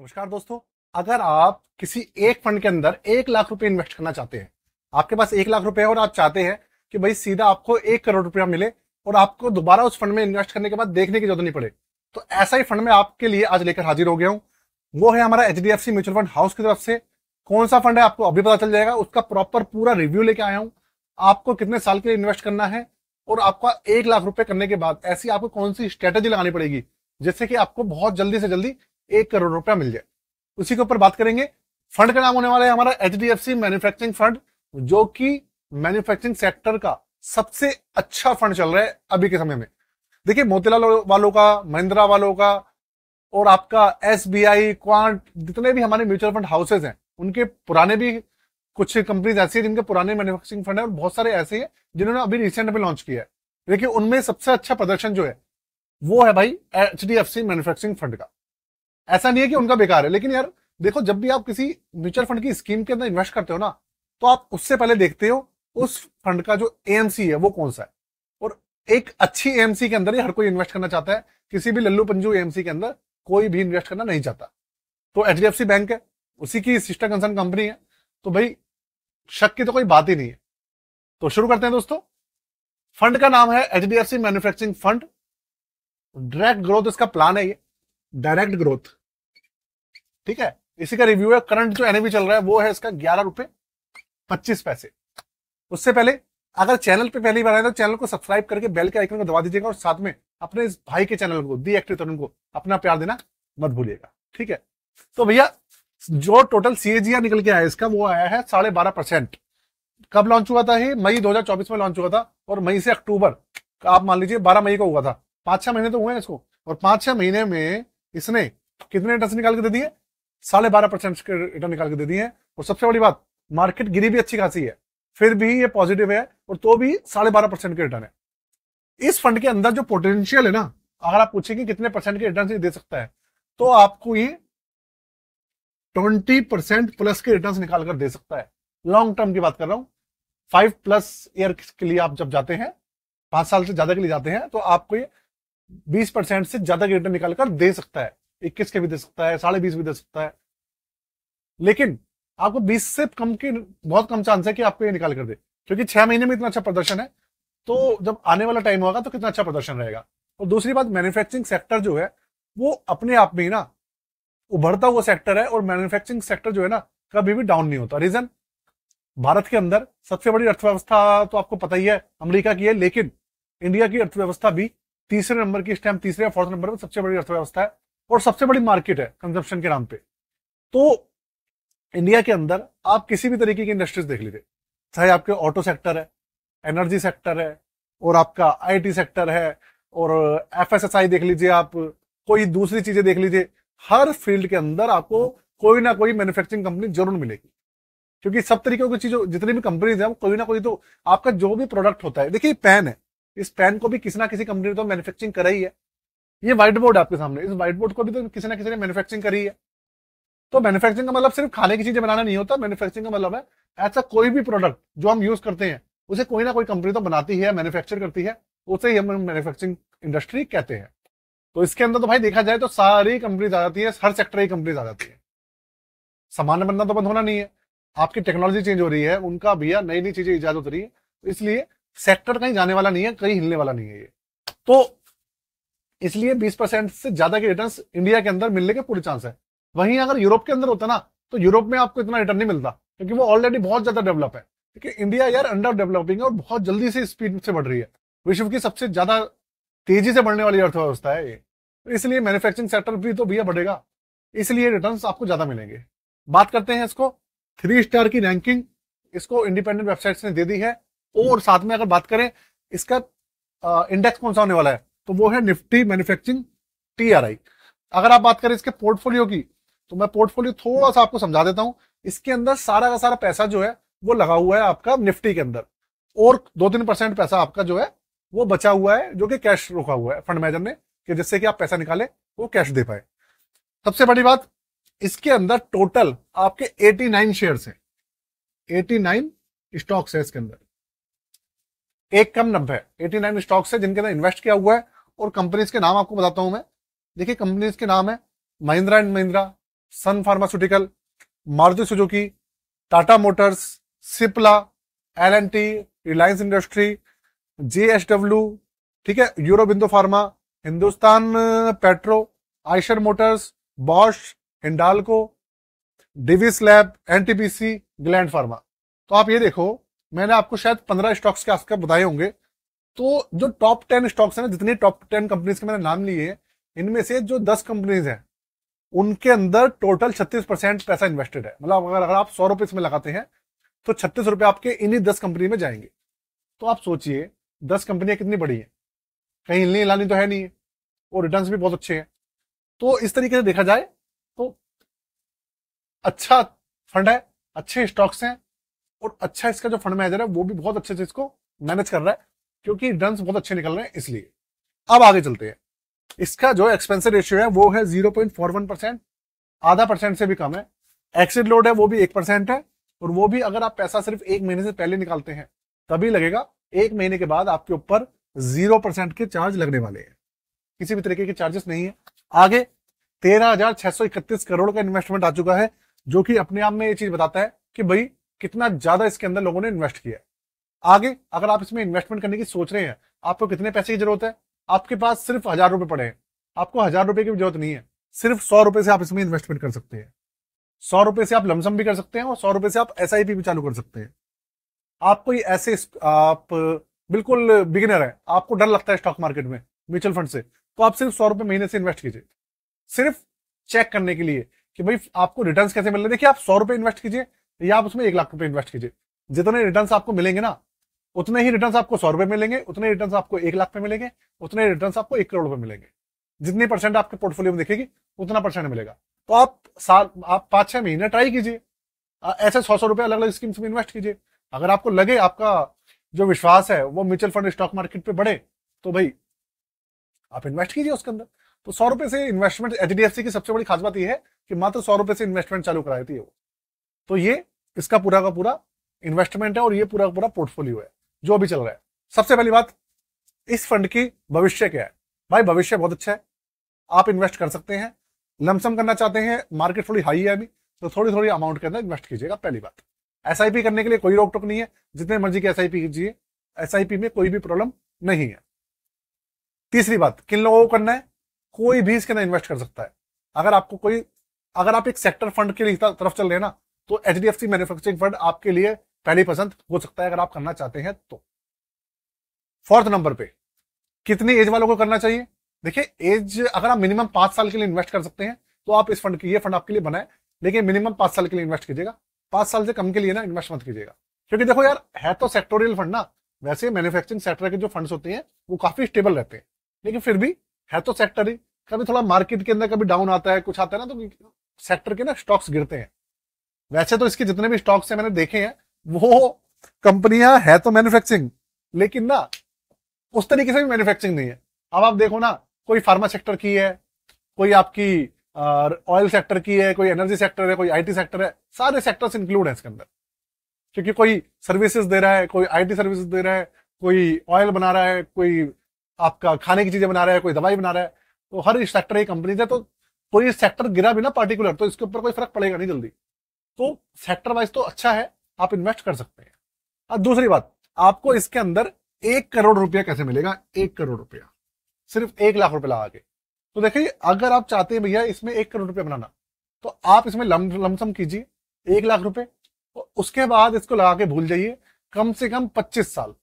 नमस्कार दोस्तों अगर आप किसी एक फंड के अंदर एक लाख रुपए इन्वेस्ट करना चाहते हैं आपके पास एक लाख रुपए है और आप चाहते हैं कि भाई सीधा आपको एक करोड़ रुपया मिले और आपको दोबारा उस फंड में इन्वेस्ट करने के बाद देखने की जरूरत नहीं पड़े तो ऐसा ही फंड में आपके लिए आज लेकर हाजिर हो गया हूँ वो है हमारा एच म्यूचुअल फंड हाउस की तरफ से कौन सा फंड है आपको अभी पता चल जाएगा उसका प्रॉपर पूरा रिव्यू लेके आया हूँ आपको कितने साल के लिए इन्वेस्ट करना है और आपका एक लाख रुपए करने के बाद ऐसी आपको कौन सी स्ट्रेटेजी लगानी पड़ेगी जिससे कि आपको बहुत जल्दी से जल्दी एक करोड़ रुपया मिल जाए उसी के ऊपर बात करेंगे फंड का नाम होने वाला है हमारा एच मैन्युफैक्चरिंग फंड जो कि मैन्युफैक्चरिंग सेक्टर का सबसे अच्छा फंड चल रहा है अभी के समय में देखिए मोतीलाल वालों का महिंद्रा वालों का और आपका एस बी आई क्वांट जितने भी हमारे म्यूचुअल फंड हाउसेज हैं उनके पुराने भी कुछ कंपनीज ऐसी जिनके पुराने मैन्युफैक्चरिंग फंड है और बहुत सारे ऐसे हैं जिन्होंने अभी रिसेंट में लॉन्च किया है देखिए उनमें सबसे अच्छा प्रदर्शन जो है वो है भाई H D F C manufacturing fund का ऐसा नहीं है कि उनका बेकार है लेकिन यार देखो जब भी आप किसी म्यूचुअल फंड की स्कीम के अंदर इन्वेस्ट करते हो ना तो आप उससे पहले देखते हो उस फंड का जो एएमसी है वो कौन सा है और एक अच्छी एएमसी के अंदर ही हर कोई इन्वेस्ट करना चाहता है किसी भी लल्लू पंजू एएमसी के अंदर कोई भी इन्वेस्ट करना नहीं चाहता तो एच बैंक है उसी की सिस्टर कंसर्न कंपनी है तो भाई शक की तो कोई बात ही नहीं है तो शुरू करते हैं दोस्तों फंड का नाम है H manufacturing fund direct growth इसका प्लान है ये डायरेक्ट ग्रोथ ठीक है इसी का रिव्यू है करंट जो एनएवी चल रहा है वो है इसका ग्यारह रुपए पच्चीस पैसे उससे पहले अगर चैनल पे पहली बार आए तो चैनल को सब्सक्राइब करके बेल के आइकन को दबा दीजिएगा और साथ में अपने इस भाई के चैनल को दी एक्टिव तरुण को अपना प्यार देना मत भूलिएगा ठीक है तो भैया जो टोटल सीएजीआर निकल के आया इसका वो आया है साढ़े बारह परसेंट कब लॉन्च हुआ था ये मई 2024 में लॉन्च हुआ था और मई से अक्टूबर आप मान लीजिए 12 मई को हुआ था पांच छह महीने तो हुए हैं इसको और पांच छह महीने में इसने कितने रिटर्न निकाल के दे दिए साढ़े बारह परसेंट रिटर्न निकाल के दे दिए और सबसे बड़ी बात मार्केट गिरी भी अच्छी खासी है फिर भी ये पॉजिटिव है और तो भी साढ़े बारह परसेंट के रिटर्न है इस फंड के अंदर जो पोटेंशियल है ना अगर आप पूछेंगे कितने परसेंट के रिटर्न दे सकता है तो आपको ये ट्वेंटी परसेंट प्लस के रिटर्न निकालकर दे सकता है लॉन्ग टर्म की बात कर रहा हूं फाइव प्लस ईयर के लिए आप जब जाते हैं पांच साल से ज्यादा के लिए जाते हैं तो आपको ये बीस परसेंट से ज्यादा रिटर्न निकालकर दे सकता है इक्कीस के भी दे सकता है साढ़े बीस भी दे सकता है लेकिन आपको बीस से कम की बहुत कम चांस है कि आपको ये निकाल कर दे क्योंकि छह महीने में इतना अच्छा प्रदर्शन है तो जब आने वाला टाइम होगा तो कितना अच्छा प्रदर्शन रहेगा और दूसरी बात मैन्युफैक्चरिंग सेक्टर जो है वो अपने आप में ही ना उभरता हुआ सेक्टर है और मैन्युफैक्चरिंग सेक्टर जो है ना कभी भी डाउन नहीं होता रीजन भारत के अंदर सबसे बड़ी अर्थव्यवस्था तो आपको पता ही है अमेरिका की है लेकिन इंडिया की अर्थव्यवस्था भी तीसरे नंबर की इस टाइम तीसरे या फोर्थ नंबर पर सबसे बड़ी अर्थव्यवस्था है और सबसे बड़ी मार्केट है कंजप्शन के नाम पे तो इंडिया के अंदर आप किसी भी तरीके की इंडस्ट्रीज देख लीजिए चाहे आपके ऑटो सेक्टर है एनर्जी सेक्टर है और आपका आईटी सेक्टर है और एफएसएसआई देख लीजिए आप कोई दूसरी चीजें देख लीजिए हर फील्ड के अंदर आपको कोई ना कोई मैन्युफैक्चरिंग कंपनी जरूर मिलेगी क्योंकि सब तरीकों की चीजों जितनी भी कंपनीज है कोई ना कोई तो आपका जो भी प्रोडक्ट होता है देखिए पेन है इस पेन को भी किसी ना किसी कंपनी ने तो मैन्युफैक्चरिंग कराई है ये व्हाइट बोर्ड आपके सामने इस व्हाइट बोर्ड को भी तो किसी ना किसी ने मैन्युफैक्चरिंग करी है तो मैन्युफैक्चरिंग का मतलब सिर्फ खाने की चीजें बनाना नहीं होता मैन्युफैक्चरिंग का मतलब है ऐसा कोई भी प्रोडक्ट जो हम यूज करते हैं उसे कोई ना कोई कंपनी तो बनाती है मैन्युफैक्चर करती है उसे ही हम मैन्युफैक्चरिंग इंडस्ट्री कहते हैं तो इसके अंदर तो भाई देखा जाए तो सारी कंपनी आ जाती है हर सेक्टर की कंपनी आ जाती है सामान्य बनना तो बंद होना नहीं है आपकी टेक्नोलॉजी चेंज हो रही है उनका भैया नई नई चीजें इजाजत हो रही है इसलिए सेक्टर कहीं जाने वाला नहीं है कहीं हिलने वाला नहीं है ये तो इसलिए 20 परसेंट से ज्यादा के रिटर्न इंडिया के अंदर मिलने के पूरे चांस है वहीं अगर यूरोप के अंदर होता ना तो यूरोप में आपको इतना रिटर्न नहीं मिलता क्योंकि वो ऑलरेडी बहुत ज्यादा डेवलप है क्योंकि इंडिया यार अंडर डेवलपिंग है और बहुत जल्दी से स्पीड से बढ़ रही है विश्व की सबसे ज्यादा तेजी से बढ़ने वाली अर्थव्यवस्था है ये तो इसलिए मैन्युफैक्चरिंग सेक्टर भी तो भैया बढ़ेगा इसलिए रिटर्न आपको ज्यादा मिलेंगे बात करते हैं इसको थ्री स्टार की रैंकिंग इसको इंडिपेंडेंट वेबसाइट्स ने दे दी है और साथ में अगर बात करें इसका इंडेक्स कौन सा होने वाला है तो वो है निफ्टी मैन्युफैक्चरिंग टीआरआई अगर आप बात करें इसके पोर्टफोलियो की तो मैं पोर्टफोलियो थोड़ा सा आपको समझा देता हूं इसके अंदर सारा का सारा पैसा जो है वो लगा हुआ है आपका निफ्टी के अंदर और दो तीन परसेंट पैसा आपका जो है वो बचा हुआ है जो कि कैश रोका हुआ है फंड मैनेजर ने कि जिससे कि आप पैसा निकाले वो कैश दे पाए सबसे बड़ी बात इसके अंदर टोटल आपके 89 शेयर्स हैं 89 स्टॉक्स है इसके अंदर एक कम नब्बे एटी नाइन स्टॉक्स है जिनके अंदर इन्वेस्ट किया हुआ है और कंपनीज के नाम आपको बताता हूं मैं देखिए कंपनीज के नाम है Mahindra and Mahindra Sun pharmaceutical Maruti Suzuki Tata motors Cipla L N T Reliance industry J S W ठीक है Aurobindo pharma Hindustan petro Eicher motors Bosch Hindalco Divi's lab सी ग्लैंड फार्मा तो आप ये देखो मैंने आपको शायद पंद्रह स्टॉक्स के आसपास बताए होंगे तो जो टॉप टेन स्टॉक्स हैं जितनी टॉप टेन कंपनीज के मैंने नाम लिए हैं इनमें से जो दस कंपनीज हैं उनके अंदर टोटल छत्तीस परसेंट पैसा इन्वेस्टेड है मतलब अगर अगर आप सौ रुपये इसमें लगाते हैं तो छत्तीस रुपये आपके इन्हीं दस कंपनी में जाएंगे तो आप सोचिए दस कंपनियां कितनी बड़ी हैं कहीं हिलनी हिलानी तो है नहीं है और रिटर्न भी बहुत अच्छे हैं तो इस तरीके से देखा जाए तो अच्छा फंड है अच्छे स्टॉक्स हैं और अच्छा इसका जो फंड मैनेजर है वो भी बहुत अच्छे से इसको मैनेज कर रहा है क्योंकि रन बहुत अच्छे निकल रहे हैं इसलिए अब आगे चलते हैं इसका जो एक्सपेंसिव रेशियो है वो है zero point four one percent आधा परसेंट से भी कम है एक्सिड लोड है वो भी एक परसेंट है और वो भी अगर आप पैसा सिर्फ एक महीने से पहले निकालते हैं तभी लगेगा एक महीने के बाद आपके ऊपर जीरो परसेंट के चार्ज लगने वाले हैं किसी भी तरीके के चार्जेस नहीं है आगे तेरह हजार छह सौ इकतीस करोड़ का इन्वेस्टमेंट आ चुका है जो कि अपने आप में ये चीज बताता है कि भाई कितना ज्यादा इसके अंदर लोगों ने इन्वेस्ट किया है आगे अगर आप इसमें इन्वेस्टमेंट करने की सोच रहे हैं आपको कितने पैसे की जरूरत है आपके पास सिर्फ हजार रुपए पड़े हैं आपको हजार रुपए की जरूरत नहीं है सिर्फ सौ रुपए से आप इसमें इन्वेस्टमेंट कर सकते हैं सौ रुपए से आप लमसम भी कर सकते हैं और सौ रुपए से आप एस भी चालू कर सकते हैं आपको ये ऐसे आप बिल्कुल बिगिनर है आपको डर लगता है स्टॉक मार्केट में म्यूचुअल फंड से तो आप सिर्फ सौ रुपए महीने से इन्वेस्ट कीजिए सिर्फ चेक करने के लिए कि भाई आपको रिटर्न कैसे मिल रहे हैं देखिए आप सौ रुपए इन्वेस्ट कीजिए या आप उसमें एक लाख रुपए इन्वेस्ट कीजिए जितने रिटर्न आपको मिलेंगे ना उतने ही रिटर्न आपको सौ रुपए मिलेंगे उतने रिटर्न आपको एक लाख पे मिलेंगे उतने रिटर्न आपको एक करोड़ रुपए मिलेंगे जितने परसेंट आपके पोर्टफोलियो में दिखेगी उतना परसेंट मिलेगा तो आप साल आप पांच छह महीने ट्राई कीजिए ऐसे सौ सौ रुपए अलग अलग स्कीम्स में इन्वेस्ट कीजिए अगर आपको लगे आपका जो विश्वास है वो म्यूचुअल फंड स्टॉक मार्केट पे बढ़े तो भाई आप इन्वेस्ट कीजिए उसके अंदर तो सौ रुपए से इन्वेस्टमेंट एच की सबसे बड़ी खास बात यह है कि मात्र सौ रुपए से इन्वेस्टमेंट चालू कराती है वो तो ये इसका पूरा का पूरा इन्वेस्टमेंट है और ये पूरा का पूरा पोर्टफोलियो है जो अभी चल रहा है सबसे पहली बात इस फंड की भविष्य क्या है भाई भविष्य बहुत अच्छा है आप इन्वेस्ट कर सकते हैं लमसम करना चाहते हैं मार्केट थोड़ी हाई है अभी तो थोड़ी थोड़ी अमाउंट के अंदर इन्वेस्ट कीजिएगा पहली बात एस करने के लिए कोई रोक टोक नहीं है जितने मर्जी के एस कीजिए एस में कोई भी प्रॉब्लम नहीं है तीसरी बात किन लोगों को करना है कोई भी इसके अंदर इन्वेस्ट कर सकता है अगर आपको कोई अगर आप एक सेक्टर फंड के तरफ चल रहे हैं ना तो H D F C manufacturing fund आपके लिए पहली पसंद हो सकता है अगर आप करना चाहते हैं तो फोर्थ नंबर पे कितनी एज वालों को करना चाहिए देखिए एज अगर आप मिनिमम पांच साल के लिए इन्वेस्ट कर सकते हैं तो आप इस फंड की ये फंड आपके लिए बनाए लेकिन मिनिमम पांच साल के लिए इन्वेस्ट कीजिएगा पांच साल से कम के लिए ना इन्वेस्ट मत कीजिएगा क्योंकि देखो यार है तो सेक्टोरियल फंड ना वैसे मैन्युफैक्चरिंग सेक्टर के जो फंड्स होते हैं वो काफी स्टेबल रहते हैं लेकिन फिर भी है तो सेक्टर ही कभी थोड़ा मार्केट के अंदर कभी डाउन आता है कुछ आता है ना तो सेक्टर के ना स्टॉक्स गिरते हैं वैसे तो इसके जितने भी स्टॉक्स हैं मैंने देखे हैं वो कंपनियां है तो मैन्युफैक्चरिंग लेकिन ना उस तरीके से भी मैन्युफैक्चरिंग नहीं है अब आप देखो ना कोई फार्मा सेक्टर की है कोई आपकी ऑयल सेक्टर की है कोई एनर्जी सेक्टर है कोई आईटी सेक्टर है सारे सेक्टर्स इंक्लूड है इसके अंदर क्योंकि कोई सर्विसेज दे रहा है कोई आईटी सर्विसेज दे रहा है कोई ऑयल बना रहा है कोई आपका खाने की चीजें बना रहा है कोई दवाई बना रहा है तो हर सेक्टर की कंपनीज है तो कोई सेक्टर गिरा भी ना पार्टिकुलर तो इसके ऊपर कोई फर्क पड़ेगा नहीं जल्दी तो सेक्टर वाइज तो अच्छा है आप इन्वेस्ट कर सकते हैं अब दूसरी बात आपको इसके अंदर एक करोड़ रुपया कैसे मिलेगा एक करोड़ रुपया सिर्फ एक लाख रुपया लगा के तो देखिए अगर आप चाहते हैं भैया इसमें एक करोड़ रुपया बनाना तो आप इसमें लमसम कीजिए एक लाख रुपए और उसके बाद इसको लगा के भूल जाइए कम से कम पच्चीस साल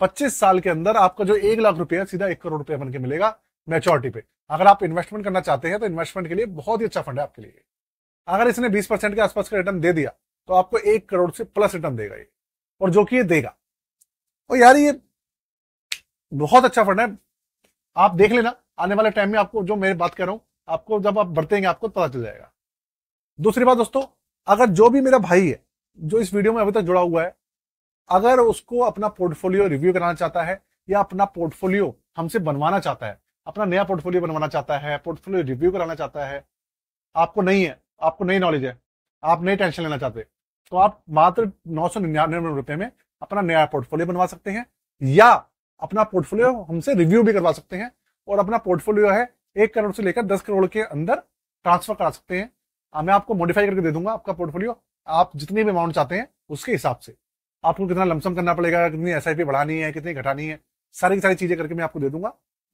पच्चीस साल के अंदर आपका जो एक लाख रुपया सीधा एक करोड़ रुपया बन के मिलेगा मेच्योरिटी पे अगर आप इन्वेस्टमेंट करना चाहते हैं तो इन्वेस्टमेंट के लिए बहुत ही अच्छा फंड है आपके लिए अगर इसने 20 परसेंट के आसपास का रिटर्न दे दिया तो आपको एक करोड़ से प्लस रिटर्न देगा ये और जो कि ये देगा और यार ये बहुत अच्छा फंड है आप देख लेना आने वाले टाइम में आपको जो मैं बात कर रहा हूं आपको जब आप बरतेंगे आपको पता चल जाएगा दूसरी बात दोस्तों अगर जो भी मेरा भाई है जो इस वीडियो में अभी तक जुड़ा हुआ है अगर उसको अपना पोर्टफोलियो रिव्यू कराना चाहता है या अपना पोर्टफोलियो हमसे बनवाना चाहता है अपना नया पोर्टफोलियो बनवाना चाहता है पोर्टफोलियो रिव्यू कराना चाहता है आपको नहीं है आपको नई नॉलेज है आप नई टेंशन लेना चाहते तो आप मात्र नौ सौ निन्यानवे रुपए में अपना नया पोर्टफोलियो बनवा सकते हैं या अपना पोर्टफोलियो हमसे रिव्यू भी करवा सकते हैं और अपना पोर्टफोलियो है एक करोड़ से लेकर दस करोड़ के अंदर ट्रांसफर करा सकते हैं मैं आपको मॉडिफाई करके दे दूंगा आपका पोर्टफोलियो आप जितनी भी अमाउंट चाहते हैं उसके हिसाब से आपको कितना लमसम करना पड़ेगा कितनी एस बढ़ानी है कितनी घटानी है सारी की सारी चीजें करके मैं आपको दे दूंगा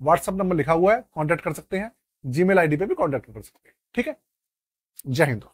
व्हाट्सअप नंबर लिखा हुआ है कॉन्टैक्ट कर सकते हैं जीमेल आईडी पे भी कॉन्टैक्ट कर सकते हैं ठीक है じゃあねと。